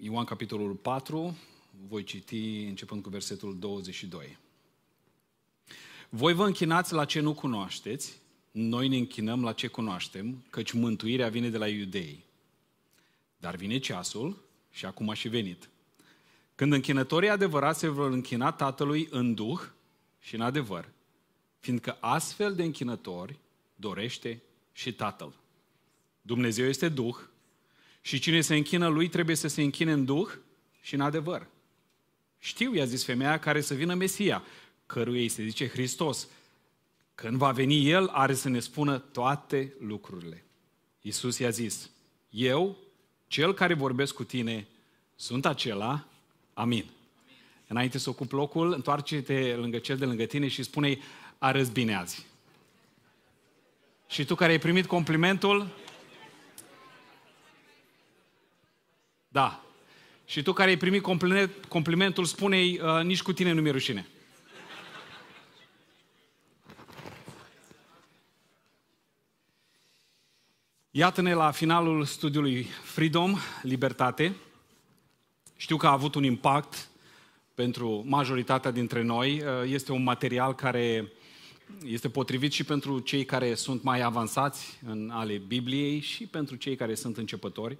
Ioan capitolul 4, voi citi începând cu versetul 22. Voi vă închinați la ce nu cunoașteți, noi ne închinăm la ce cunoaștem, căci mântuirea vine de la iudei. Dar vine ceasul și acum a și venit. Când închinătorii adevărați se vor închina Tatălui în duh și în adevăr, fiindcă astfel de închinători dorește și Tatăl. Dumnezeu este duh și cine se închină lui trebuie să se închine în duh și în adevăr. Știu, i-a zis femeia, care să vină Mesia, căruia îi se zice Hristos. Când va veni El, are să ne spună toate lucrurile. Iisus i-a zis, eu, cel care vorbesc cu tine, sunt acela, amin. Înainte să ocup locul, întoarce-te lângă cel de lângă tine și spune-i, arăți bine azi. Și tu care ai primit complimentul, Da. Și tu care ai primit compliment, complimentul, spune-i, uh, nici cu tine nu mi rușine. Iată-ne la finalul studiului Freedom, Libertate. Știu că a avut un impact pentru majoritatea dintre noi. Uh, este un material care este potrivit și pentru cei care sunt mai avansați în ale Bibliei și pentru cei care sunt începători.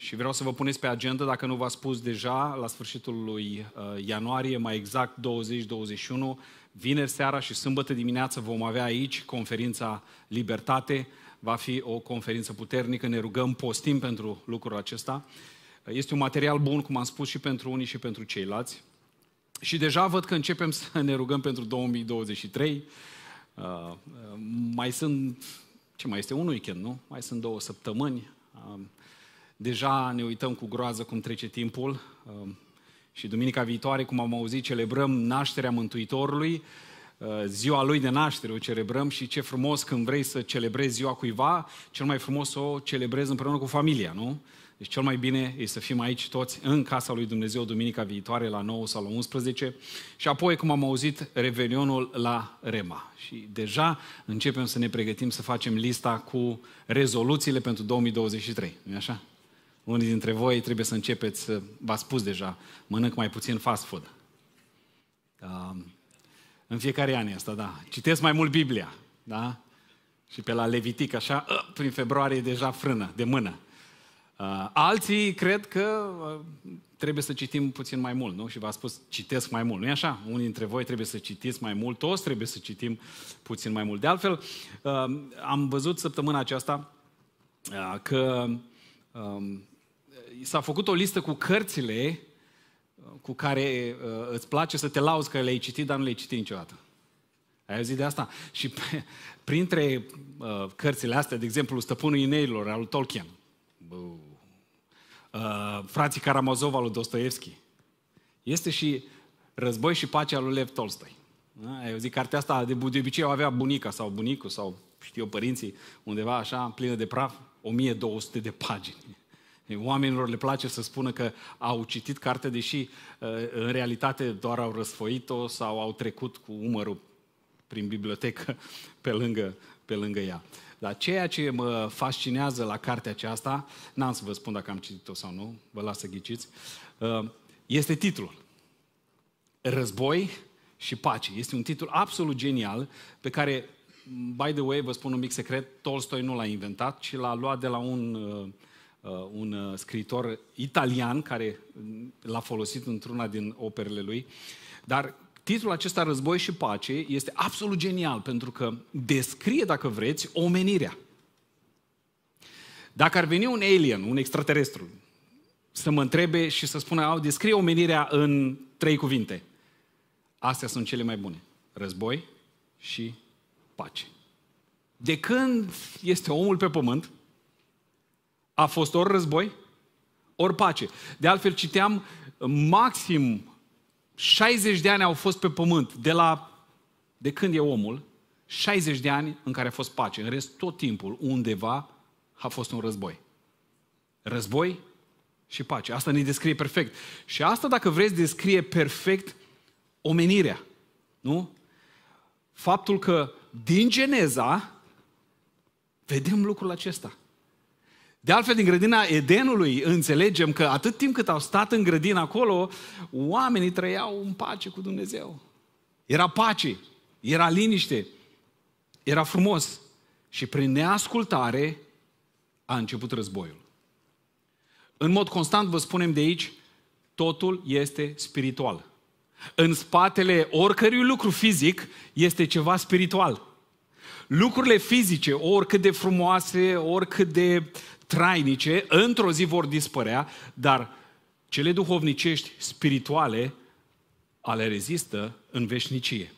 Și vreau să vă puneți pe agenda, dacă nu v ați spus deja, la sfârșitul lui uh, ianuarie, mai exact 20-21, vineri seara și sâmbătă dimineață vom avea aici conferința Libertate. Va fi o conferință puternică, ne rugăm, postim pentru lucrul acesta. Este un material bun, cum am spus, și pentru unii și pentru ceilalți. Și deja văd că începem să ne rugăm pentru 2023. Uh, uh, mai sunt, ce mai este, un weekend, nu? Mai sunt două săptămâni. Uh, Deja ne uităm cu groază cum trece timpul um, și duminica viitoare, cum am auzit, celebrăm nașterea Mântuitorului, uh, ziua lui de naștere o celebrăm și ce frumos când vrei să celebrezi ziua cuiva, cel mai frumos o celebrezi împreună cu familia, nu? Deci cel mai bine e să fim aici toți în casa lui Dumnezeu duminica viitoare la 9 sau la 11 și apoi, cum am auzit, revelionul la Rema. Și deja începem să ne pregătim să facem lista cu rezoluțiile pentru 2023, nu așa? Unii dintre voi trebuie să începeți, v-ați spus deja, mănânc mai puțin fast food. Um, în fiecare an e asta, da. Citesc mai mult Biblia, da? Și pe la Levitic, așa, ă, prin februarie deja frână, de mână. Uh, alții cred că uh, trebuie să citim puțin mai mult, nu? Și v-a spus, citesc mai mult. nu e așa? Unii dintre voi trebuie să citiți mai mult, toți trebuie să citim puțin mai mult. De altfel, uh, am văzut săptămâna aceasta uh, că um, s-a făcut o listă cu cărțile uh, cu care uh, îți place să te lauzi că le-ai citit, dar nu le-ai citit niciodată. Ai auzit de asta? Și printre uh, cărțile astea, de exemplu, Stăpânul Ineilor al Tolkien, uh, Frații Karamazov al lui Dostoevski, este și Război și pacea lui Lev Tolstoi. Da? Ai auzit cartea asta? De, de obicei o avea bunica sau bunicul sau știu eu, părinții, undeva așa, plină de praf, 1200 de pagini. Oamenilor le place să spună că au citit carte, deși uh, în realitate doar au răsfoit-o sau au trecut cu umărul prin bibliotecă pe lângă, pe lângă ea. Dar ceea ce mă fascinează la cartea aceasta, n-am să vă spun dacă am citit-o sau nu, vă las să ghiciți, uh, este titlul. Război și pace. Este un titlu absolut genial pe care, by the way, vă spun un mic secret, Tolstoi nu l-a inventat, ci l-a luat de la un uh, Uh, un uh, scriitor italian care mm, l-a folosit într-una din operele lui. Dar titlul acesta, Război și Pace, este absolut genial pentru că descrie, dacă vreți, omenirea. Dacă ar veni un alien, un extraterestru, să mă întrebe și să spună, au, descrie omenirea în trei cuvinte. Astea sunt cele mai bune. Război și pace. De când este omul pe pământ, a fost ori război, ori pace. De altfel citeam, maxim 60 de ani au fost pe pământ, de la de când e omul, 60 de ani în care a fost pace. În rest, tot timpul, undeva, a fost un război. Război și pace. Asta ne descrie perfect. Și asta, dacă vreți, descrie perfect omenirea. Nu? Faptul că din Geneza vedem lucrul acesta. De altfel, din grădina Edenului înțelegem că atât timp cât au stat în grădină acolo, oamenii trăiau în pace cu Dumnezeu. Era pace, era liniște, era frumos. Și prin neascultare a început războiul. În mod constant vă spunem de aici, totul este spiritual. În spatele oricărui lucru fizic este ceva spiritual. Lucrurile fizice, oricât de frumoase, oricât de trainice, într-o zi vor dispărea, dar cele duhovnicești, spirituale, ale rezistă în veșnicie.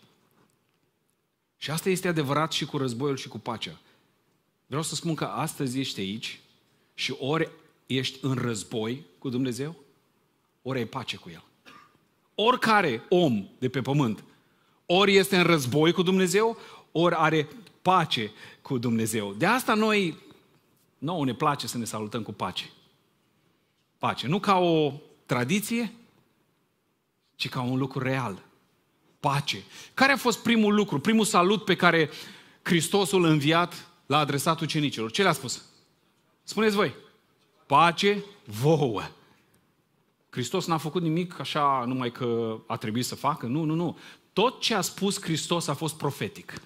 Și asta este adevărat și cu războiul și cu pacea. Vreau să spun că astăzi ești aici și ori ești în război cu Dumnezeu, ori ai pace cu El. Oricare om de pe pământ, ori este în război cu Dumnezeu, ori are pace cu Dumnezeu. De asta noi Nouă ne place să ne salutăm cu pace. Pace. Nu ca o tradiție, ci ca un lucru real. Pace. Care a fost primul lucru, primul salut pe care Hristosul înviat l-a adresat ucenicilor? Ce le-a spus? Spuneți voi. Pace vouă. Hristos n-a făcut nimic așa numai că a trebuit să facă. Nu, nu, nu. Tot ce a spus Hristos a fost profetic.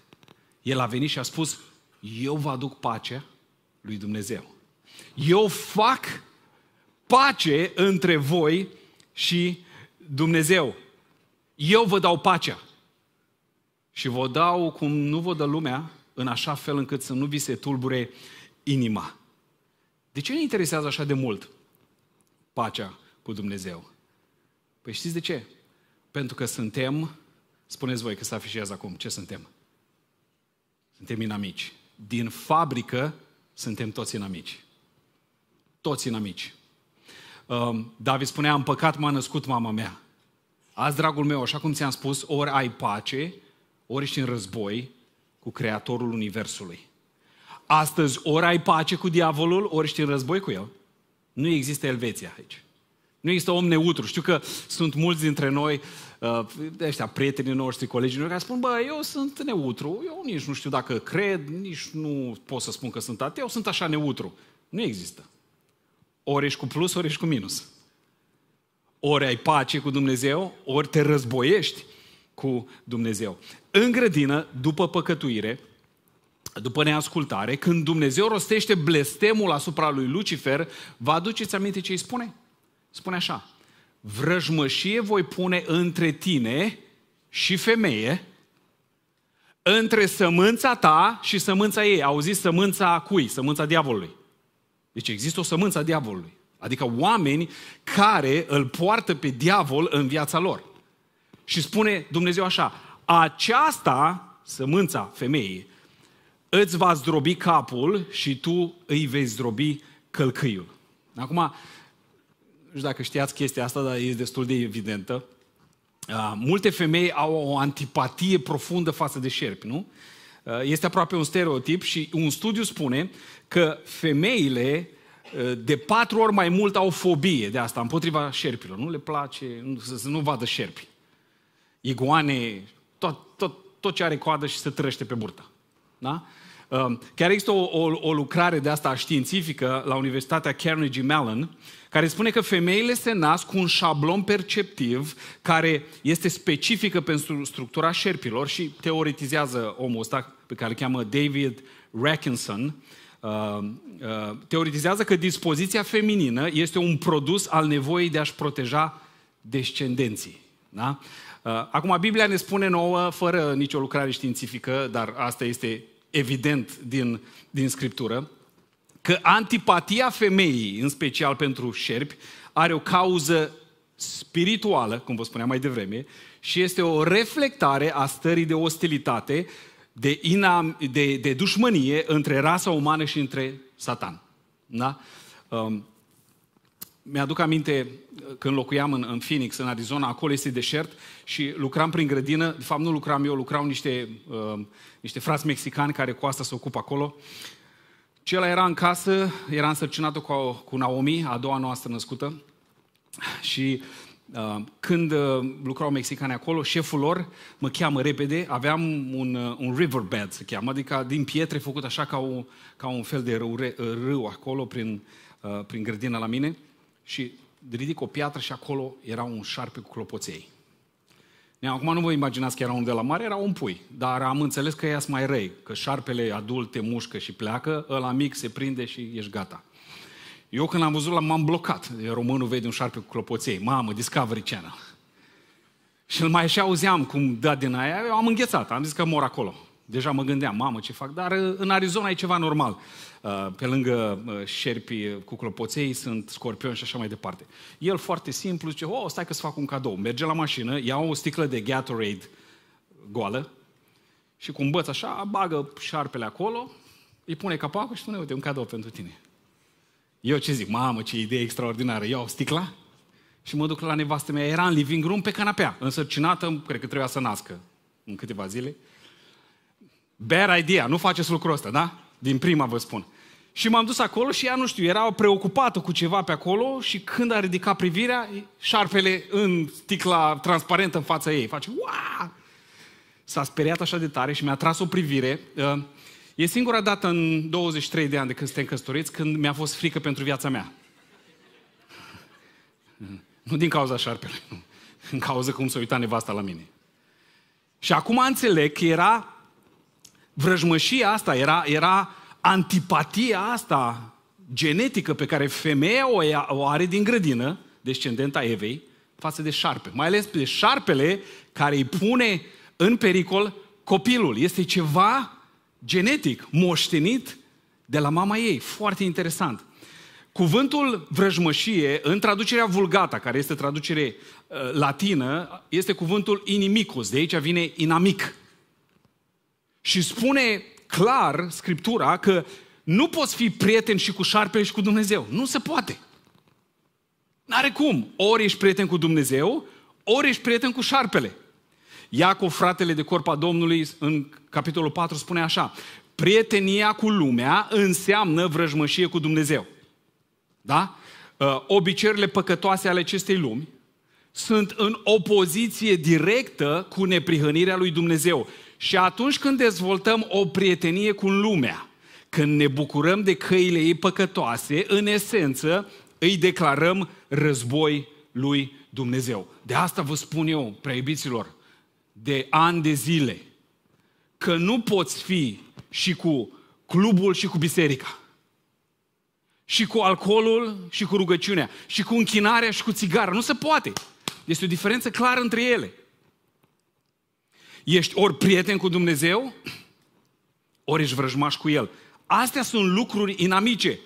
El a venit și a spus, eu vă aduc pacea lui Dumnezeu. Eu fac pace între voi și Dumnezeu. Eu vă dau pacea. Și vă dau cum nu vă dă lumea, în așa fel încât să nu vi se tulbure inima. De ce ne interesează așa de mult pacea cu Dumnezeu? Păi știți de ce? Pentru că suntem, spuneți voi că se afișează acum, ce suntem? Suntem inamici. Din fabrică suntem toți inamici. Toți inamici. Um, David spunea, am păcat, m-a născut mama mea. Azi, dragul meu, așa cum ți-am spus, ori ai pace, ori ești în război cu Creatorul Universului. Astăzi, ori ai pace cu diavolul, ori ești în război cu el. Nu există Elveția aici. Nu există om neutru. Știu că sunt mulți dintre noi, uh, ăștia, prietenii noștri, colegii noștri, care spun, bă, eu sunt neutru, eu nici nu știu dacă cred, nici nu pot să spun că sunt ateu, sunt așa neutru. Nu există. Ori ești cu plus, ori ești cu minus. Ori ai pace cu Dumnezeu, ori te războiești cu Dumnezeu. În grădină, după păcătuire, după neascultare, când Dumnezeu rostește blestemul asupra lui Lucifer, vă aduceți aminte ce îi spune? Spune așa, vrăjmășie voi pune între tine și femeie, între sămânța ta și sămânța ei. Auzi, sămânța cui? Sămânța diavolului. Deci există o sămânță a diavolului. Adică oameni care îl poartă pe diavol în viața lor. Și spune Dumnezeu așa, aceasta, sămânța femeii, îți va zdrobi capul și tu îi vei zdrobi călcâiul. Acum, știu dacă știați chestia asta, dar e destul de evidentă. Uh, multe femei au o antipatie profundă față de șerpi, nu? Uh, este aproape un stereotip și un studiu spune că femeile uh, de patru ori mai mult au fobie de asta, împotriva șerpilor. Nu le place nu, să, nu vadă șerpi. Iguane, tot, tot, tot ce are coadă și se trăște pe burtă. Da? Um, chiar există o, o, o lucrare de asta științifică la Universitatea Carnegie Mellon, care spune că femeile se nasc cu un șablon perceptiv care este specifică pentru structura șerpilor și teoretizează omul ăsta pe care îl cheamă David Rackinson, Uh, uh, teoretizează că dispoziția feminină este un produs al nevoii de a-și proteja descendenții. Da? Uh, acum, Biblia ne spune nouă, fără nicio lucrare științifică, dar asta este evident din, din Scriptură, că antipatia femeii, în special pentru șerpi, are o cauză spirituală, cum vă spuneam mai devreme, și este o reflectare a stării de ostilitate, de, inam, de, de dușmănie între rasa umană și între satan. Da? Um, mi-aduc aminte uh, când locuiam în, în Phoenix, în Arizona, acolo este deșert și lucram prin grădină, de fapt nu lucram eu, lucrau niște, uh, niște frați mexicani care cu asta se ocupă acolo. Cela era în casă, era însărcinată cu, cu Naomi, a doua noastră născută și uh, când uh, lucrau mexicani acolo, șeful lor mă cheamă repede, aveam un, uh, un riverbed, se cheamă, adică din pietre făcut așa ca, o, ca un fel de râu, uh, râu acolo prin, uh, prin grădina la mine și ridic o piatră și acolo era un șarpe cu clopoței. Acum nu vă imaginați că era un de la mare, era un pui. Dar am înțeles că ea mai răi, că șarpele adulte mușcă și pleacă, ăla mic se prinde și ești gata. Eu când am văzut, m-am blocat. Românul vede un șarpe cu clopoței. Mamă, Discovery Channel. Și îl mai și auzeam cum dă din aia, eu am înghețat, am zis că mor acolo. Deja mă gândeam, mamă, ce fac, dar uh, în Arizona e ceva normal. Uh, pe lângă uh, șerpi cu clopoței sunt scorpioni și așa mai departe. El foarte simplu zice, oh, stai că să fac un cadou. Merge la mașină, ia o sticlă de Gatorade goală și cu un băț așa, bagă șarpele acolo, îi pune capacul și spune, uite, un cadou pentru tine. Eu ce zic, mamă, ce idee extraordinară, iau sticla și mă duc la nevastă mea. Era în living room pe canapea, însărcinată, cred că trebuia să nască în câteva zile. Uh, Bad idea, nu faceți lucrul ăsta, da? Din prima vă spun. Și m-am dus acolo și ea, nu știu, era preocupată cu ceva pe acolo și când a ridicat privirea, șarpele în sticla transparentă în fața ei. Face, Uaa! S-a speriat așa de tare și mi-a tras o privire. Ă, e singura dată în 23 de ani de când suntem căsătoriți când mi-a fost frică pentru viața mea. Nu din cauza șarpelui, în cauza cum se uitat nevasta la mine. Și acum înțeleg că era Vrăjmășia asta era, era antipatia asta genetică pe care femeia o, ia, o are din grădină, descendenta Evei, față de șarpe. Mai ales de șarpele care îi pune în pericol copilul. Este ceva genetic, moștenit de la mama ei. Foarte interesant. Cuvântul vrăjmășie, în traducerea vulgata, care este traducere uh, latină, este cuvântul inimicus. De aici vine inamic. Și spune clar Scriptura că nu poți fi prieten și cu șarpe și cu Dumnezeu. Nu se poate. N-are cum. Ori ești prieten cu Dumnezeu, ori ești prieten cu șarpele. Iacov, fratele de corp a Domnului, în capitolul 4 spune așa, prietenia cu lumea înseamnă vrăjmășie cu Dumnezeu. Da? Uh, obiceiurile păcătoase ale acestei lumi sunt în opoziție directă cu neprihănirea lui Dumnezeu. Și atunci când dezvoltăm o prietenie cu lumea, când ne bucurăm de căile ei păcătoase, în esență îi declarăm război lui Dumnezeu. De asta vă spun eu, preibiților, de ani de zile, că nu poți fi și cu clubul și cu biserica. Și cu alcoolul și cu rugăciunea. Și cu închinarea și cu țigara. Nu se poate. Este o diferență clară între ele. Ești ori prieten cu Dumnezeu, ori ești vrăjmaș cu El. Astea sunt lucruri inamice.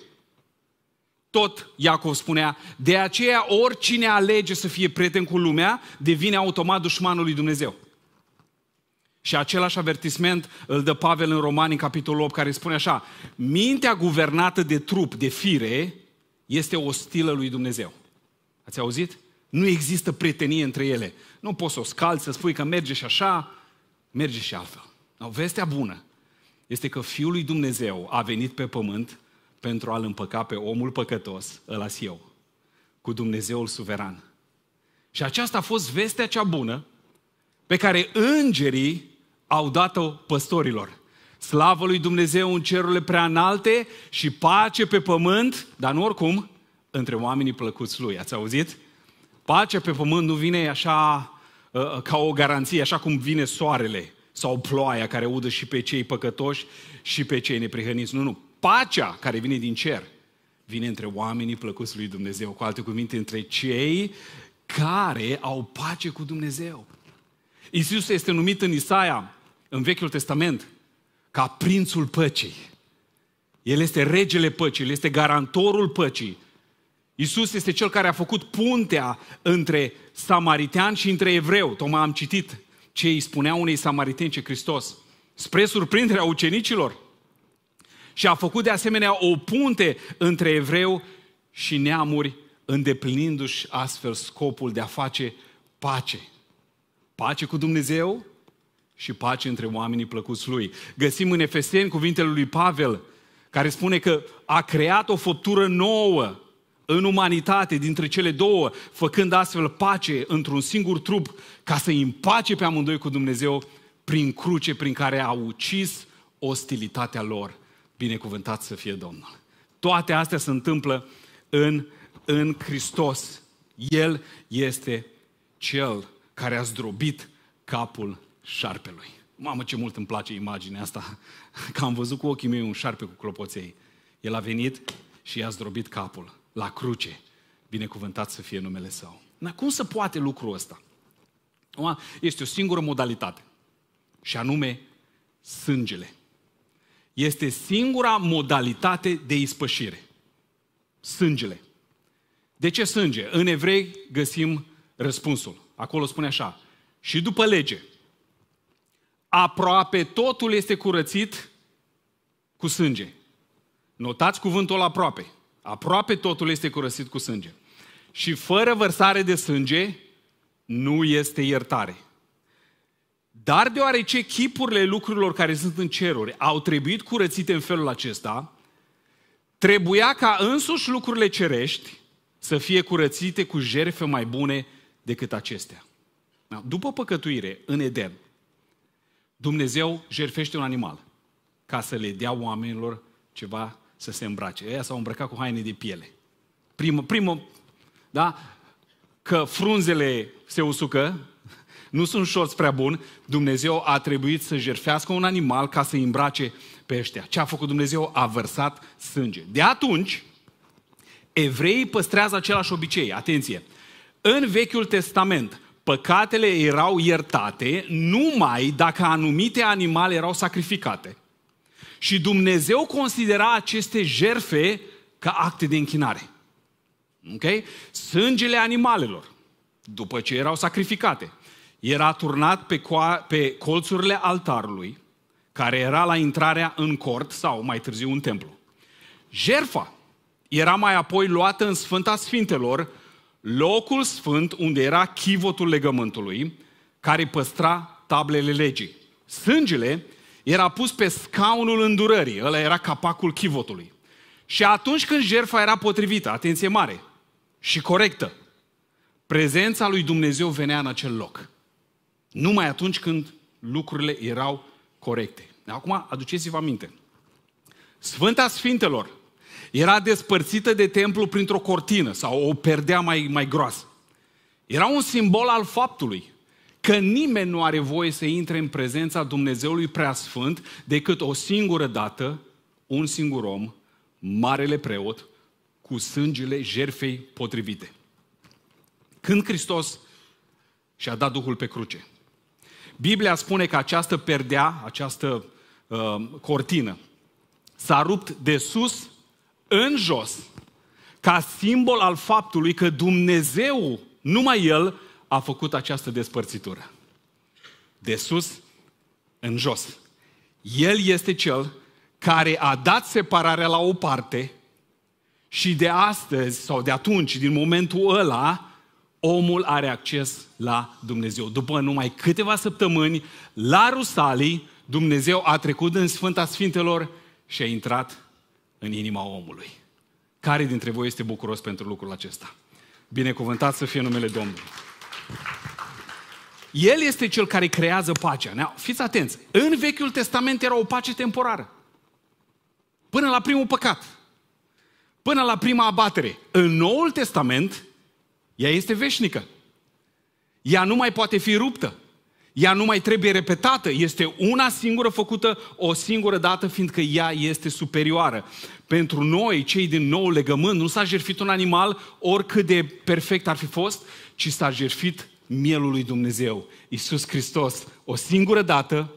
Tot Iacov spunea, de aceea oricine alege să fie prieten cu lumea, devine automat dușmanul lui Dumnezeu. Și același avertisment îl dă Pavel în Romani, în capitolul 8, care spune așa, mintea guvernată de trup, de fire, este ostilă lui Dumnezeu. Ați auzit? Nu există prietenie între ele. Nu poți să o scalți, să spui că merge și așa, merge și altfel. Vestea bună este că Fiul lui Dumnezeu a venit pe pământ pentru a-l împăca pe omul păcătos, ăla eu, cu Dumnezeul suveran. Și aceasta a fost vestea cea bună pe care îngerii au dat-o păstorilor. Slavă lui Dumnezeu în cerurile prea înalte și pace pe pământ, dar nu oricum, între oamenii plăcuți lui. Ați auzit? Pace pe pământ nu vine așa Uh, uh, ca o garanție, așa cum vine soarele sau ploaia care udă și pe cei păcătoși și pe cei neprihăniți. Nu, nu. Pacea care vine din cer vine între oamenii plăcuți lui Dumnezeu. Cu alte cuvinte, între cei care au pace cu Dumnezeu. Isus este numit în Isaia, în Vechiul Testament, ca Prințul Păcii. El este regele păcii, el este garantorul păcii Isus este cel care a făcut puntea între samaritean și între evreu. Tocmai am citit ce îi spunea unei samaritence Hristos. Spre surprinderea ucenicilor. Și a făcut de asemenea o punte între evreu și neamuri, îndeplinindu-și astfel scopul de a face pace. Pace cu Dumnezeu și pace între oamenii plăcuți lui. Găsim în Efeseni cuvintele lui Pavel, care spune că a creat o făptură nouă în umanitate dintre cele două, făcând astfel pace într-un singur trup, ca să îi împace pe amândoi cu Dumnezeu prin cruce prin care a ucis ostilitatea lor. Binecuvântat să fie Domnul. Toate astea se întâmplă în, în Hristos. El este cel care a zdrobit capul șarpelui. Mamă, ce mult îmi place imaginea asta, că am văzut cu ochii mei un șarpe cu clopoței. El a venit și i-a zdrobit capul la cruce. Binecuvântat să fie numele Său. Dar cum să poate lucrul ăsta? Este o singură modalitate. Și anume, sângele. Este singura modalitate de ispășire. Sângele. De ce sânge? În evrei găsim răspunsul. Acolo spune așa. Și după lege, aproape totul este curățit cu sânge. Notați cuvântul aproape. Aproape totul este curățit cu sânge. Și fără vărsare de sânge nu este iertare. Dar deoarece chipurile lucrurilor care sunt în ceruri au trebuit curățite în felul acesta, trebuia ca însuși lucrurile cerești să fie curățite cu jerfe mai bune decât acestea. Da, după păcătuire, în Eden, Dumnezeu jerfește un animal ca să le dea oamenilor ceva să se îmbrace. Ea s-au îmbrăcat cu haine de piele. Primul, primul, da? Că frunzele se usucă, nu sunt șorți prea bun, Dumnezeu a trebuit să jerfească un animal ca să îi îmbrace pe ăștia. Ce a făcut Dumnezeu? A vărsat sânge. De atunci, evreii păstrează același obicei. Atenție! În Vechiul Testament, păcatele erau iertate numai dacă anumite animale erau sacrificate. Și Dumnezeu considera aceste jerfe ca acte de închinare. Ok? Sângele animalelor, după ce erau sacrificate, era turnat pe, co- pe colțurile altarului, care era la intrarea în cort sau mai târziu în templu. Jerfa era mai apoi luată în Sfânta Sfintelor, locul sfânt unde era chivotul legământului, care păstra tablele legii. Sângele era pus pe scaunul îndurării, ăla era capacul chivotului. Și atunci când jertfa era potrivită, atenție mare, și corectă, prezența lui Dumnezeu venea în acel loc. Numai atunci când lucrurile erau corecte. Acum aduceți-vă aminte. Sfânta Sfintelor era despărțită de templu printr-o cortină sau o perdea mai, mai groasă. Era un simbol al faptului că nimeni nu are voie să intre în prezența Dumnezeului Preasfânt decât o singură dată, un singur om, marele preot, cu sângele jerfei potrivite. Când Hristos și-a dat Duhul pe cruce, Biblia spune că această perdea, această uh, cortină, s-a rupt de sus în jos, ca simbol al faptului că Dumnezeu, numai El, a făcut această despărțitură. De sus în jos. El este cel care a dat separarea la o parte și de astăzi sau de atunci, din momentul ăla, omul are acces la Dumnezeu. După numai câteva săptămâni, la Rusalii, Dumnezeu a trecut în Sfânta Sfintelor și a intrat în inima omului. Care dintre voi este bucuros pentru lucrul acesta? Binecuvântat să fie numele Domnului! El este cel care creează pacea. Now, fiți atenți. În Vechiul Testament era o pace temporară. Până la primul păcat. Până la prima abatere. În Noul Testament, ea este veșnică. Ea nu mai poate fi ruptă. Ea nu mai trebuie repetată. Este una singură făcută o singură dată, fiindcă ea este superioară. Pentru noi, cei din nou legământ, nu s-a jertfit un animal, oricât de perfect ar fi fost, ci s-a jertfit mielul lui Dumnezeu, Iisus Hristos, o singură dată,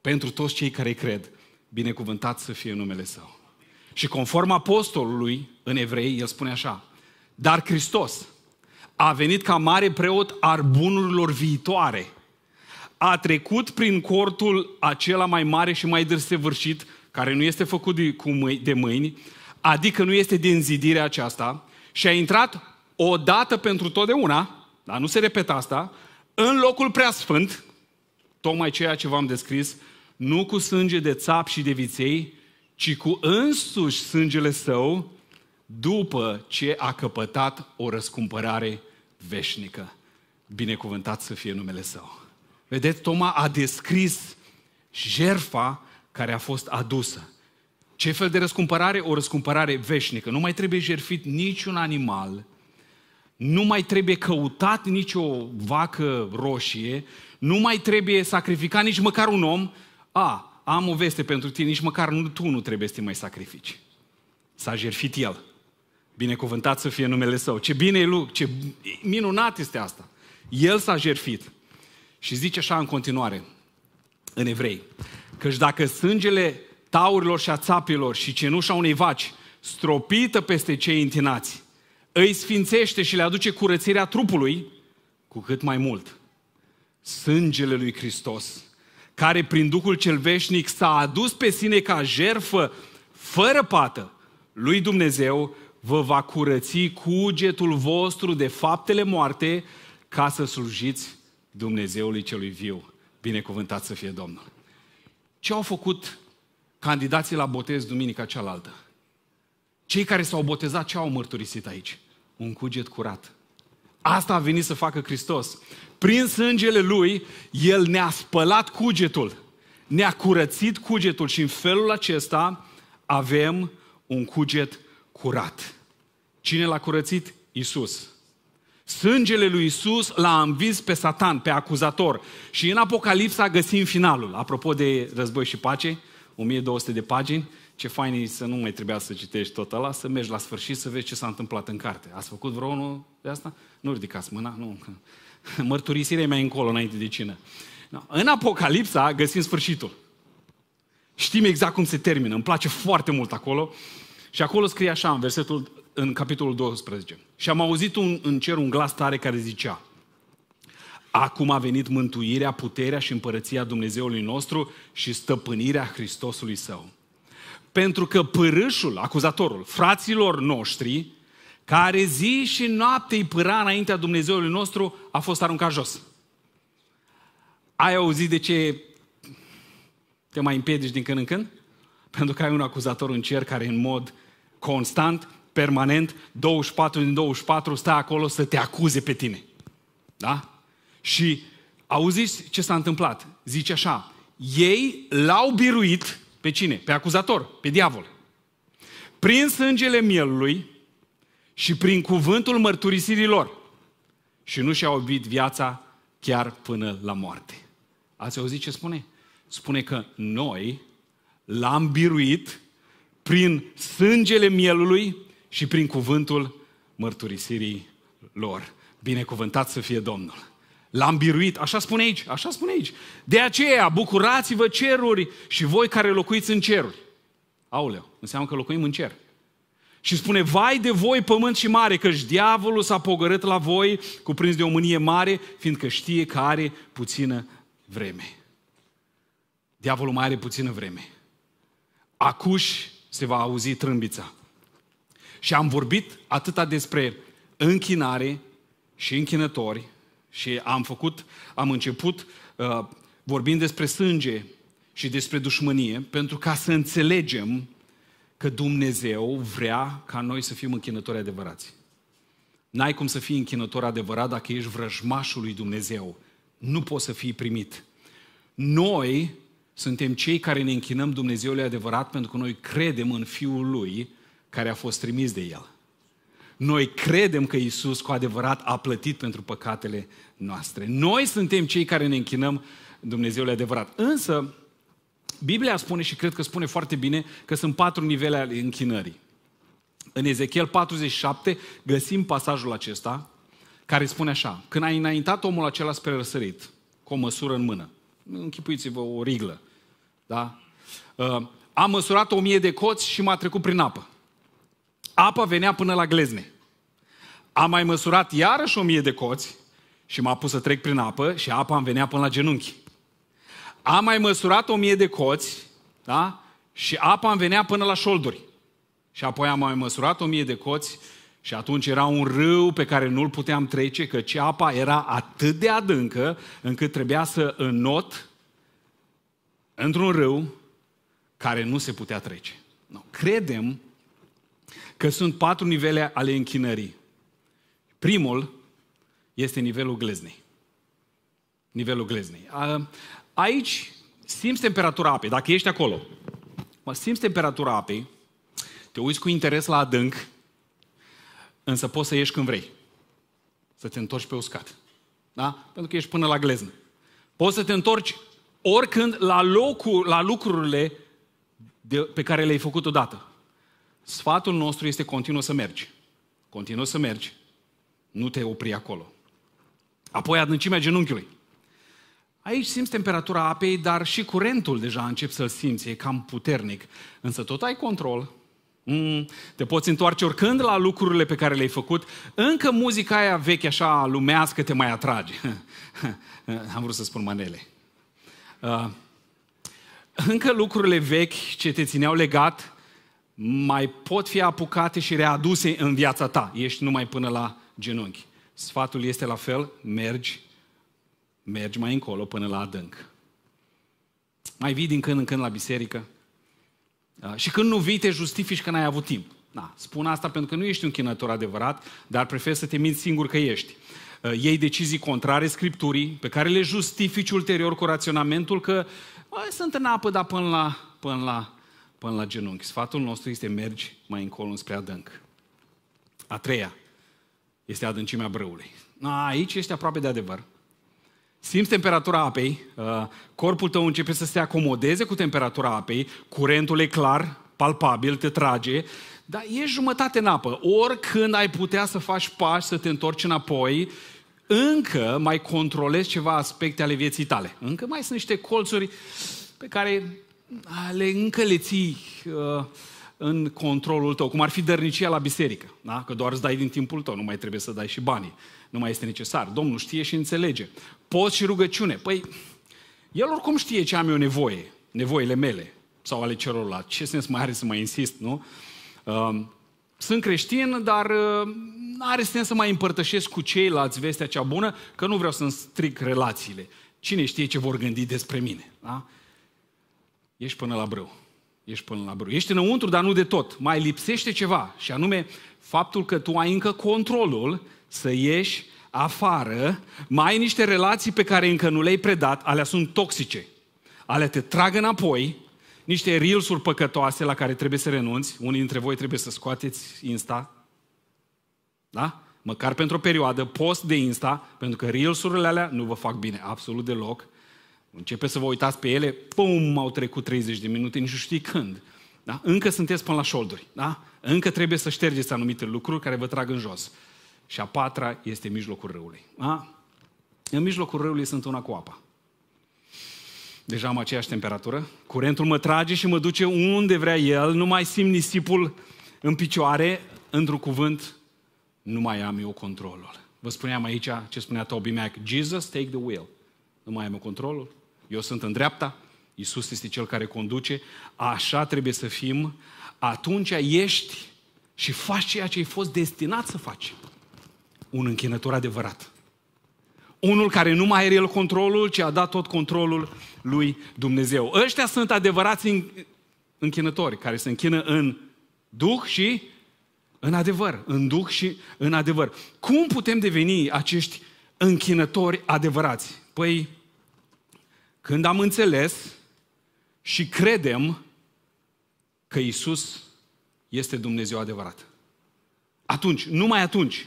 pentru toți cei care cred. Binecuvântat să fie numele Său. Și conform apostolului în evrei, el spune așa, dar Hristos a venit ca mare preot al bunurilor viitoare, a trecut prin cortul acela mai mare și mai dârsevârșit, care nu este făcut de, mâini, adică nu este din zidirea aceasta, și a intrat o dată pentru totdeauna dar nu se repetă asta. În locul preasfânt, tocmai ceea ce v-am descris, nu cu sânge de țap și de viței, ci cu însuși sângele său, după ce a căpătat o răscumpărare veșnică. Binecuvântat să fie numele său. Vedeți, Toma a descris jerfa care a fost adusă. Ce fel de răscumpărare? O răscumpărare veșnică. Nu mai trebuie jerfit niciun animal nu mai trebuie căutat nicio vacă roșie, nu mai trebuie sacrificat nici măcar un om. A, am o veste pentru tine, nici măcar nu, tu nu trebuie să te mai sacrifici. S-a jertfit el. Binecuvântat să fie numele său. Ce bine e lucru, ce minunat este asta. El s-a jertfit. Și zice așa în continuare, în evrei, căci dacă sângele taurilor și a țapilor și cenușa unei vaci stropită peste cei întinați, îi sfințește și le aduce curățirea trupului, cu cât mai mult, sângele lui Hristos, care prin Duhul cel veșnic s-a adus pe sine ca jerfă fără pată lui Dumnezeu, vă va curăți cugetul vostru de faptele moarte ca să slujiți Dumnezeului celui viu. Binecuvântat să fie Domnul. Ce au făcut candidații la botez duminica cealaltă? Cei care s-au botezat, ce au mărturisit aici? un cuget curat. Asta a venit să facă Hristos. Prin sângele Lui, El ne-a spălat cugetul, ne-a curățit cugetul și în felul acesta avem un cuget curat. Cine l-a curățit? Isus. Sângele lui Isus l-a învins pe Satan, pe acuzator. Și în Apocalipsa găsim finalul. Apropo de război și pace, 1200 de pagini, ce fain e să nu mai trebuia să citești tot ăla, să mergi la sfârșit să vezi ce s-a întâmplat în carte. Ați făcut vreo unul de asta? Nu ridicați mâna, nu. Mărturisirea e mai încolo, înainte de cină. Da. În Apocalipsa găsim sfârșitul. Știm exact cum se termină. Îmi place foarte mult acolo. Și acolo scrie așa, în versetul, în capitolul 12. Și am auzit un, în cer un glas tare care zicea, Acum a venit mântuirea, puterea și împărăția Dumnezeului nostru și stăpânirea Hristosului Său. Pentru că pârâșul, acuzatorul, fraților noștri, care zi și noapte îi pâra înaintea Dumnezeului nostru, a fost aruncat jos. Ai auzit de ce te mai împiedici din când în când? Pentru că ai un acuzator în cer care în mod constant, permanent, 24 din 24, stă acolo să te acuze pe tine. Da? Și auziți ce s-a întâmplat? Zice așa, ei l-au biruit pe cine? Pe acuzator, pe diavol. Prin sângele mielului și prin cuvântul mărturisirii lor. Și nu și-a obit viața chiar până la moarte. Ați auzit ce spune? Spune că noi l-am biruit prin sângele mielului și prin cuvântul mărturisirii lor. Binecuvântat să fie Domnul! L-am biruit. Așa spune aici, așa spune aici. De aceea, bucurați-vă ceruri și voi care locuiți în ceruri. Aoleu, înseamnă că locuim în cer. Și spune, vai de voi pământ și mare, căci diavolul s-a pogărât la voi, cuprins de o mânie mare, fiindcă știe că are puțină vreme. Diavolul mai are puțină vreme. Acuși se va auzi trâmbița. Și am vorbit atâta despre închinare și închinători, și am făcut, am început uh, vorbind despre sânge și despre dușmănie, pentru ca să înțelegem că Dumnezeu vrea ca noi să fim închinători adevărați. N-ai cum să fii închinător adevărat dacă ești vrăjmașul lui Dumnezeu. Nu poți să fii primit. Noi suntem cei care ne închinăm Dumnezeului adevărat pentru că noi credem în Fiul Lui care a fost trimis de El. Noi credem că Isus cu adevărat a plătit pentru păcatele noastre. Noi suntem cei care ne închinăm Dumnezeul adevărat. Însă, Biblia spune și cred că spune foarte bine că sunt patru nivele ale închinării. În Ezechiel 47 găsim pasajul acesta care spune așa, când a înaintat omul acela spre răsărit, cu o măsură în mână, închipuiți-vă o riglă, da? Uh, a măsurat o mie de coți și m-a trecut prin apă. Apa venea până la glezne. Am mai măsurat iarăși o mie de coți și m-a pus să trec prin apă și apa îmi venea până la genunchi. Am mai măsurat o mie de coți, da? Și apa îmi venea până la șolduri. Și apoi am mai măsurat o mie de coți și atunci era un râu pe care nu-l puteam trece, căci apa era atât de adâncă încât trebuia să înnot într-un râu care nu se putea trece. Nu. Credem că sunt patru nivele ale închinării. Primul este nivelul gleznei. Nivelul gleznei. Aici simți temperatura apei, dacă ești acolo. Mă simți temperatura apei, te uiți cu interes la adânc, însă poți să ieși când vrei. Să te întorci pe uscat. Da? Pentru că ești până la gleznă. Poți să te întorci oricând la, locul, la lucrurile de, pe care le-ai făcut odată. Sfatul nostru este continuu să mergi. Continuu să mergi. Nu te opri acolo. Apoi adâncimea genunchiului. Aici simți temperatura apei, dar și curentul deja încep să-l simți, e cam puternic. Însă tot ai control, Mm, te poți întoarce oricând la lucrurile pe care le-ai făcut, încă muzica aia veche, așa, lumească, te mai atrage. Am vrut să spun manele. Uh, încă lucrurile vechi ce te țineau legat mai pot fi apucate și readuse în viața ta. Ești numai până la genunchi. Sfatul este la fel, mergi, mergi mai încolo până la adânc. Mai vii din când în când la biserică da? și când nu vii, te justifici că n-ai avut timp. Na, da, spun asta pentru că nu ești un chinător adevărat, dar prefer să te minți singur că ești. Uh, Ei decizii contrare Scripturii, pe care le justifici ulterior cu raționamentul că bă, sunt în apă, dar până la, până, la, până la genunchi. Sfatul nostru este mergi mai încolo spre adânc. A treia, este adâncimea brâului. Aici este aproape de adevăr. Simți temperatura apei, uh, corpul tău începe să se acomodeze cu temperatura apei, curentul e clar, palpabil, te trage, dar e jumătate în apă. Oricând ai putea să faci pași, să te întorci înapoi, încă mai controlezi ceva aspecte ale vieții tale. Încă mai sunt niște colțuri pe care le, încă le ții uh, în controlul tău, cum ar fi dărnicia la biserică, da? că doar îți dai din timpul tău, nu mai trebuie să dai și banii, nu mai este necesar. Domnul știe și înțelege. Poți și rugăciune. Păi, el oricum știe ce am eu nevoie, nevoile mele sau ale celorlalți. Ce sens mai are să mai insist, nu? Um, sunt creștin, dar uh, nu are sens să mai împărtășesc cu ceilalți vestea cea bună, că nu vreau să-mi stric relațiile. Cine știe ce vor gândi despre mine, da? Ești până la brâu ești până la brâu. Ești înăuntru, dar nu de tot. Mai lipsește ceva, și anume faptul că tu ai încă controlul să ieși afară, mai ai niște relații pe care încă nu le-ai predat, alea sunt toxice. Alea te trag înapoi, niște reels-uri păcătoase la care trebuie să renunți. Unii dintre voi trebuie să scoateți Insta. Da? Măcar pentru o perioadă, post de Insta, pentru că reels-urile alea nu vă fac bine absolut deloc. Începeți să vă uitați pe ele, pum, au trecut 30 de minute, nici nu știi când. Da? Încă sunteți până la șolduri, da? Încă trebuie să ștergeți anumite lucruri care vă trag în jos. Și a patra este mijlocul râului. Da? În mijlocul râului sunt una cu apa. Deja am aceeași temperatură, curentul mă trage și mă duce unde vrea el, nu mai simt nisipul în picioare, într-un cuvânt, nu mai am eu controlul. Vă spuneam aici ce spunea Toby Mac, Jesus, take the wheel. Nu mai am eu controlul, eu sunt în dreapta, Iisus este Cel care conduce, așa trebuie să fim, atunci ești și faci ceea ce ai fost destinat să faci. Un închinător adevărat. Unul care nu mai are el controlul, ci a dat tot controlul lui Dumnezeu. Ăștia sunt adevărați închinători, care se închină în Duh și în adevăr, în Duh și în adevăr. Cum putem deveni acești închinători adevărați? Păi, când am înțeles și credem că Isus este Dumnezeu adevărat. Atunci, numai atunci.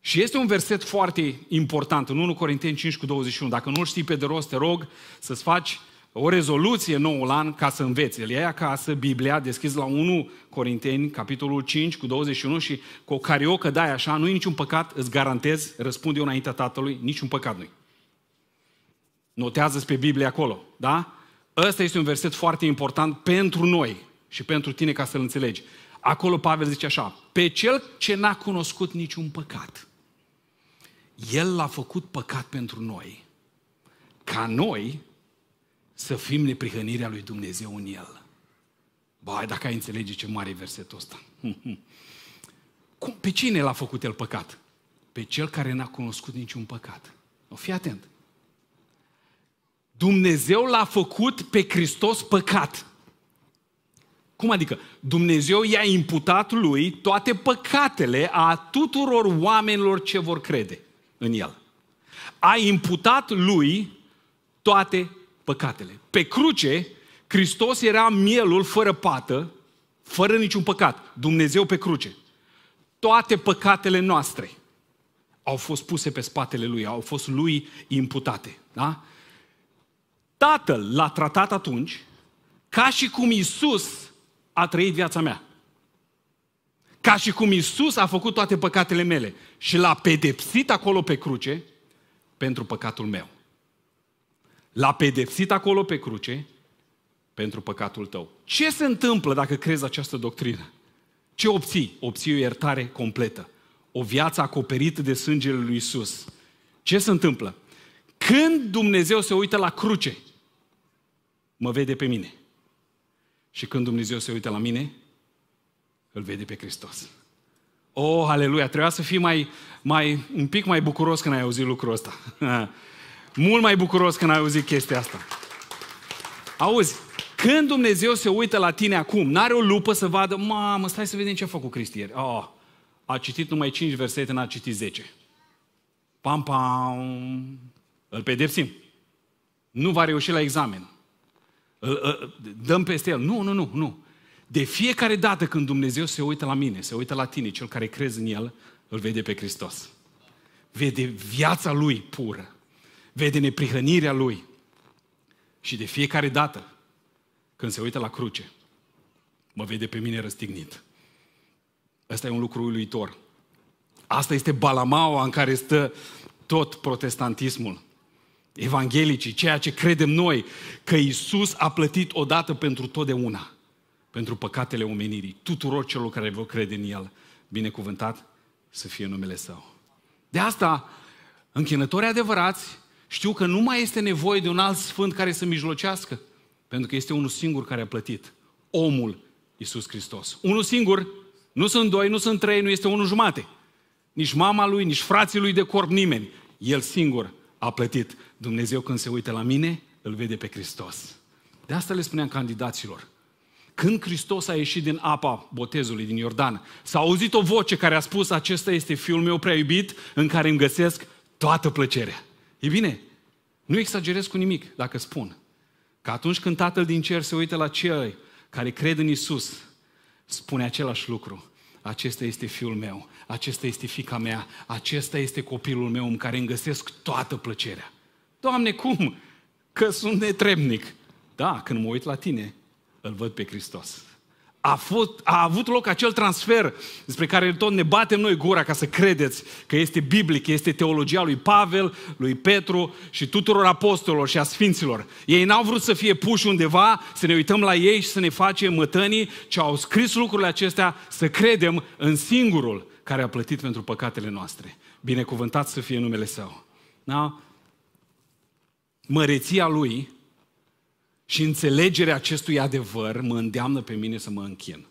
Și este un verset foarte important în 1 Corinteni 5 cu 21. Dacă nu știi pe de rost, te rog să-ți faci o rezoluție noul an ca să înveți. El e acasă, Biblia, deschis la 1 Corinteni, capitolul 5 cu 21 și cu o cariocă dai așa, nu e niciun păcat, îți garantez, răspund eu înaintea Tatălui, niciun păcat nu-i. Notează-ți pe Biblie acolo, da? Ăsta este un verset foarte important pentru noi și pentru tine ca să-l înțelegi. Acolo Pavel zice așa, pe cel ce n-a cunoscut niciun păcat, el l-a făcut păcat pentru noi, ca noi să fim neprihănirea lui Dumnezeu în el. Ba, dacă ai înțelege ce mare e versetul ăsta. Cum, pe cine l-a făcut el păcat? Pe cel care n-a cunoscut niciun păcat. O, fii atent. Dumnezeu l-a făcut pe Hristos păcat. Cum adică? Dumnezeu i-a imputat lui toate păcatele a tuturor oamenilor ce vor crede în el. A imputat lui toate păcatele. Pe cruce, Hristos era mielul fără pată, fără niciun păcat. Dumnezeu pe cruce. Toate păcatele noastre au fost puse pe spatele lui, au fost lui imputate. Da? Tatăl l-a tratat atunci ca și cum Isus a trăit viața mea. Ca și cum Isus a făcut toate păcatele mele și l-a pedepsit acolo pe cruce pentru păcatul meu. L-a pedepsit acolo pe cruce pentru păcatul tău. Ce se întâmplă dacă crezi această doctrină? Ce obții? Obții o iertare completă. O viață acoperită de sângele lui Isus. Ce se întâmplă? Când Dumnezeu se uită la cruce, mă vede pe mine. Și când Dumnezeu se uită la mine, îl vede pe Hristos. Oh, aleluia! Trebuia să fii mai, mai, un pic mai bucuros când ai auzit lucrul ăsta. Mult mai bucuros când ai auzit chestia asta. Auzi, când Dumnezeu se uită la tine acum, n-are o lupă să vadă, mamă, stai să vedem ce a făcut Cristi ieri. Oh, a citit numai 5 versete, n-a citit 10. Pam, pam, îl pedepsim. Nu va reuși la examen dăm peste el. Nu, nu, nu, nu. De fiecare dată când Dumnezeu se uită la mine, se uită la tine, cel care crezi în El, îl vede pe Hristos. Vede viața Lui pură. Vede neprihănirea Lui. Și de fiecare dată când se uită la cruce, mă vede pe mine răstignit. asta e un lucru uluitor. Asta este balamaua în care stă tot protestantismul evanghelicii, ceea ce credem noi, că Isus a plătit odată pentru totdeauna, pentru păcatele omenirii, tuturor celor care vor crede în El, binecuvântat să fie numele Său. De asta, închinătorii adevărați știu că nu mai este nevoie de un alt sfânt care să mijlocească, pentru că este unul singur care a plătit, omul Isus Hristos. Unul singur, nu sunt doi, nu sunt trei, nu este unul jumate. Nici mama lui, nici frații lui de corp, nimeni. El singur a plătit Dumnezeu când se uită la mine, îl vede pe Hristos. De asta le spuneam candidaților. Când Hristos a ieșit din apa botezului din Iordan, s-a auzit o voce care a spus, acesta este fiul meu prea iubit, în care îmi găsesc toată plăcerea. E bine, nu exagerez cu nimic dacă spun că atunci când Tatăl din Cer se uită la cei care cred în Isus, spune același lucru. Acesta este fiul meu, acesta este fica mea, acesta este copilul meu în care îmi găsesc toată plăcerea. Doamne, cum? Că sunt netrebnic. Da, când mă uit la tine, îl văd pe Hristos. A, fost, a avut loc acel transfer despre care tot ne batem noi gura ca să credeți că este biblic, că este teologia lui Pavel, lui Petru și tuturor apostolilor și a sfinților. Ei n-au vrut să fie puși undeva, să ne uităm la ei și să ne facem mătănii, ci au scris lucrurile acestea să credem în singurul care a plătit pentru păcatele noastre. Binecuvântat să fie numele Său. Da? măreția lui și înțelegerea acestui adevăr mă îndeamnă pe mine să mă închin.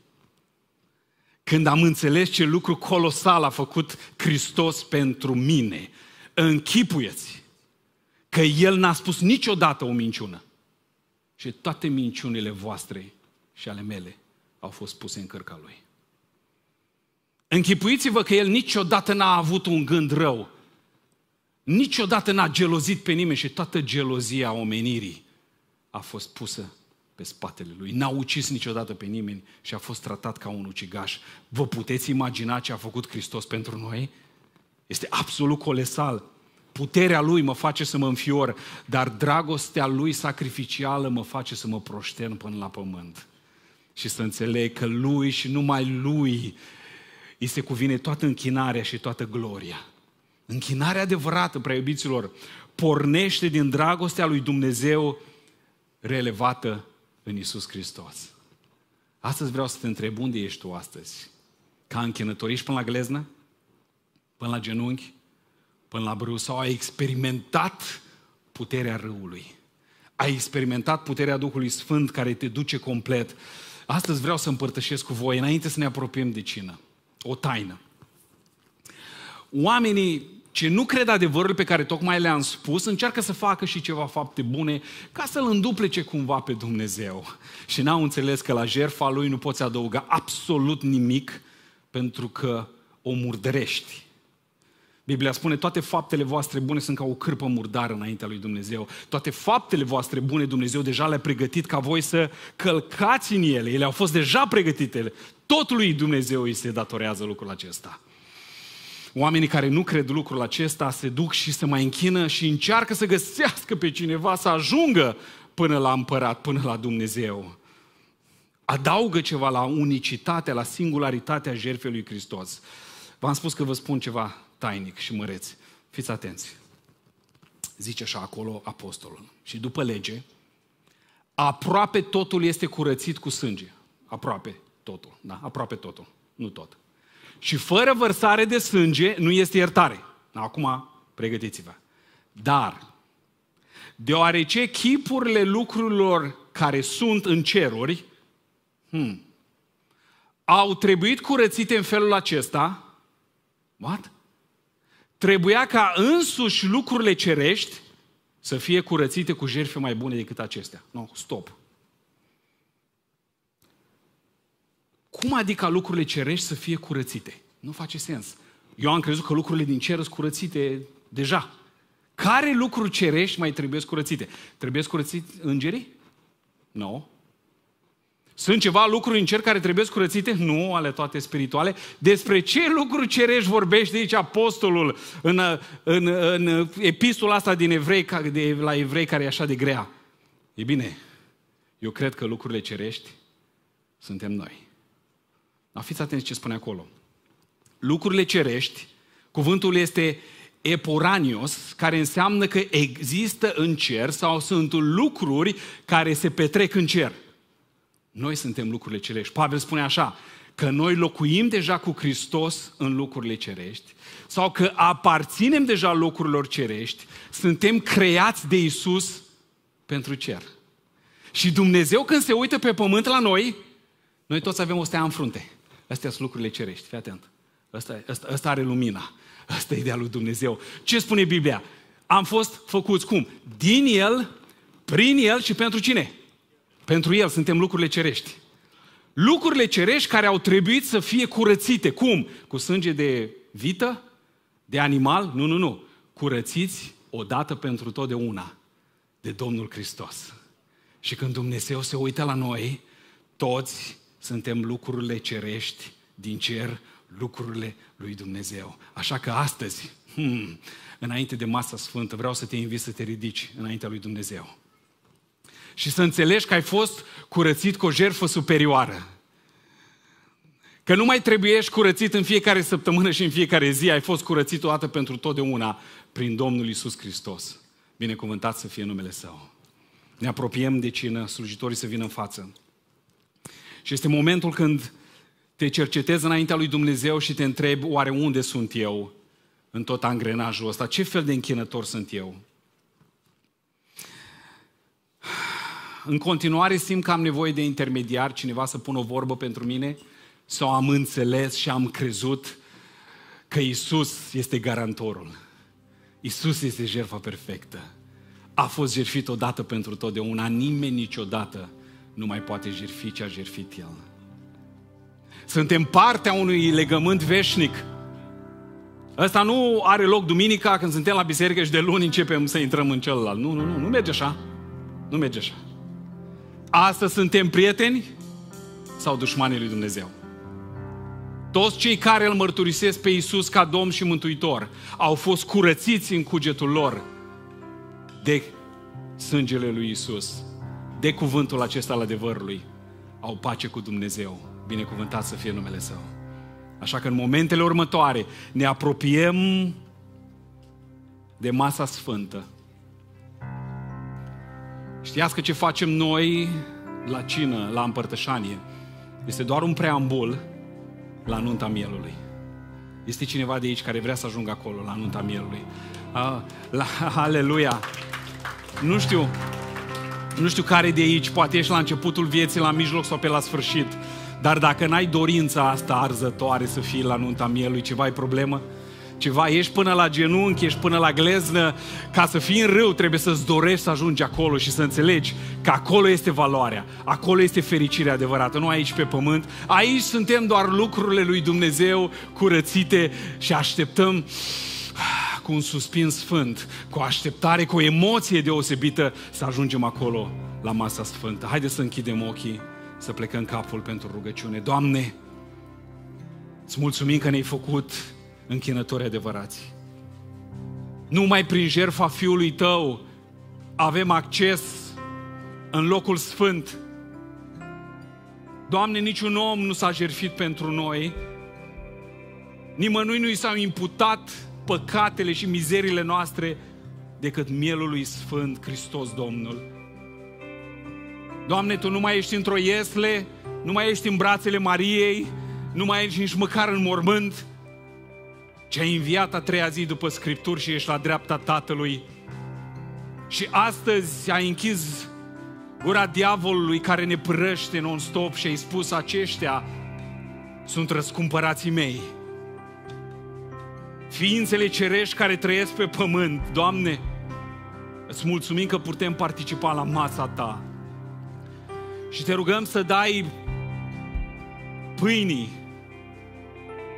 Când am înțeles ce lucru colosal a făcut Hristos pentru mine, închipuieți că El n-a spus niciodată o minciună. Și toate minciunile voastre și ale mele au fost puse în cărca Lui. Închipuiți-vă că El niciodată n-a avut un gând rău Niciodată n-a gelozit pe nimeni și toată gelozia omenirii a fost pusă pe spatele lui. N-a ucis niciodată pe nimeni și a fost tratat ca un ucigaș. Vă puteți imagina ce a făcut Hristos pentru noi? Este absolut colesal. Puterea lui mă face să mă înfior, dar dragostea lui sacrificială mă face să mă proștern până la pământ. Și să înțeleg că lui și numai lui îi se cuvine toată închinarea și toată gloria. Închinarea adevărată, prea iubiților, pornește din dragostea lui Dumnezeu relevată în Isus Hristos. Astăzi vreau să te întreb, unde ești tu astăzi? Ca închinător, ești până la gleznă? Până la genunchi? Până la brâu? Sau ai experimentat puterea râului? Ai experimentat puterea Duhului Sfânt care te duce complet? Astăzi vreau să împărtășesc cu voi, înainte să ne apropiem de cină, o taină. Oamenii ce nu cred adevărul pe care tocmai le-am spus, încearcă să facă și ceva fapte bune ca să-L înduplece cumva pe Dumnezeu. Și n-au înțeles că la jertfa Lui nu poți adăuga absolut nimic pentru că o murdărești. Biblia spune, toate faptele voastre bune sunt ca o cârpă murdară înaintea lui Dumnezeu. Toate faptele voastre bune Dumnezeu deja le-a pregătit ca voi să călcați în ele. Ele au fost deja pregătite. Tot lui Dumnezeu îi se datorează lucrul acesta. Oamenii care nu cred lucrul acesta se duc și se mai închină și încearcă să găsească pe cineva să ajungă până la împărat, până la Dumnezeu. Adaugă ceva la unicitatea, la singularitatea jertfei lui Hristos. V-am spus că vă spun ceva tainic și măreți. Fiți atenți. Zice așa acolo apostolul. Și după lege, aproape totul este curățit cu sânge. Aproape totul, da? Aproape totul, nu tot. Și fără vărsare de sânge nu este iertare. Acum, pregătiți-vă. Dar, deoarece chipurile lucrurilor care sunt în ceruri, hmm, au trebuit curățite în felul acesta, what? Trebuia ca însuși lucrurile cerești să fie curățite cu jertfe mai bune decât acestea. Nu, no, stop. Cum adică lucrurile cerești să fie curățite? Nu face sens. Eu am crezut că lucrurile din cer sunt curățite deja. Care lucruri cerești mai trebuie curățite? Trebuie curățiți îngerii? Nu. No. Sunt ceva lucruri în cer care trebuie curățite? Nu, ale toate spirituale. Despre ce lucruri cerești vorbește aici apostolul în, în, în epistola asta din evrei, de, la evrei care e așa de grea? E bine, eu cred că lucrurile cerești suntem noi. Dar fiți atenți ce spune acolo. Lucrurile cerești, cuvântul este eporanios, care înseamnă că există în cer sau sunt lucruri care se petrec în cer. Noi suntem lucrurile cerești. Pavel spune așa, că noi locuim deja cu Hristos în lucrurile cerești sau că aparținem deja locurilor cerești, suntem creați de Isus pentru cer. Și Dumnezeu când se uită pe pământ la noi, noi toți avem o stea în frunte. Astea sunt lucrurile cerești, fii atent. Asta, asta, asta are lumina. Asta e ideea lui Dumnezeu. Ce spune Biblia? Am fost făcuți cum? Din El, prin El și pentru cine? Pentru El suntem lucrurile cerești. Lucrurile cerești care au trebuit să fie curățite. Cum? Cu sânge de vită? De animal? Nu, nu, nu. Curățiți odată pentru totdeauna de Domnul Hristos. Și când Dumnezeu se uită la noi, toți suntem lucrurile cerești din cer, lucrurile lui Dumnezeu. Așa că astăzi, hmm, înainte de masa sfântă, vreau să te invit să te ridici înaintea lui Dumnezeu. Și să înțelegi că ai fost curățit cu o jertfă superioară. Că nu mai trebuiești curățit în fiecare săptămână și în fiecare zi, ai fost curățit o dată pentru totdeauna prin Domnul Isus Hristos. Binecuvântat să fie numele Său. Ne apropiem de cină, slujitorii să vină în față. Și este momentul când te cercetezi înaintea lui Dumnezeu și te întrebi oare unde sunt eu în tot angrenajul ăsta? Ce fel de închinător sunt eu? În continuare simt că am nevoie de intermediar, cineva să pună o vorbă pentru mine? Sau am înțeles și am crezut că Isus este garantorul? Isus este jertfa perfectă. A fost jertfit odată pentru totdeauna, nimeni niciodată nu mai poate jertfi ce a jertfit El. Suntem partea unui legământ veșnic. Ăsta nu are loc duminica când suntem la biserică și de luni începem să intrăm în celălalt. Nu, nu, nu, nu merge așa. Nu merge așa. Astăzi suntem prieteni sau dușmanii lui Dumnezeu? Toți cei care îl mărturisesc pe Iisus ca Domn și Mântuitor au fost curățiți în cugetul lor de sângele lui Iisus de cuvântul acesta al adevărului, au pace cu Dumnezeu. Binecuvântat să fie numele Său. Așa că în momentele următoare ne apropiem de masa sfântă. Știați că ce facem noi la cină, la împărtășanie, este doar un preambul la nunta mielului. Este cineva de aici care vrea să ajungă acolo, la nunta mielului. Ah, aleluia! Nu știu, nu știu care de aici, poate ești la începutul vieții, la mijloc sau pe la sfârșit. Dar dacă n-ai dorința asta arzătoare să fii la nunta mielui, ceva ai problemă? Ceva, ești până la genunchi, ești până la gleznă, ca să fii în râu trebuie să-ți dorești să ajungi acolo și să înțelegi că acolo este valoarea, acolo este fericirea adevărată, nu aici pe pământ. Aici suntem doar lucrurile lui Dumnezeu curățite și așteptăm cu un suspin sfânt, cu o așteptare, cu o emoție deosebită să ajungem acolo, la masa sfântă. Haideți să închidem ochii, să plecăm capul pentru rugăciune. Doamne, îți mulțumim că ne-ai făcut închinători adevărați. Numai prin jertfa Fiului Tău avem acces în locul sfânt. Doamne, niciun om nu s-a jertfit pentru noi, nimănui nu i s a imputat păcatele și mizerile noastre decât mielului sfânt Hristos Domnul. Doamne, Tu nu mai ești într-o iesle, nu mai ești în brațele Mariei, nu mai ești nici măcar în mormânt, ce ai înviat a treia zi după Scripturi și ești la dreapta Tatălui. Și astăzi ai închis gura diavolului care ne prăște non-stop și ai spus aceștia sunt răscumpărații mei ființele cerești care trăiesc pe pământ. Doamne, îți mulțumim că putem participa la masa Ta. Și te rugăm să dai pâinii,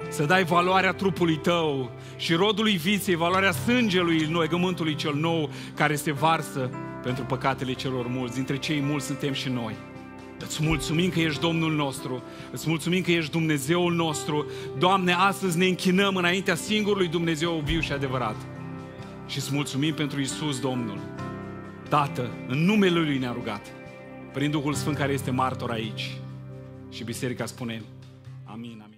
să dai valoarea trupului tău și rodului viței, valoarea sângelui legământului cel nou care se varsă pentru păcatele celor mulți. Dintre cei mulți suntem și noi. Îți mulțumim că ești Domnul nostru, îți mulțumim că ești Dumnezeul nostru. Doamne, astăzi ne închinăm înaintea singurului Dumnezeu viu și adevărat. Și îți mulțumim pentru Isus Domnul. Tată, în numele Lui ne-a rugat, prin Duhul Sfânt care este martor aici. Și biserica spune, amin, amin.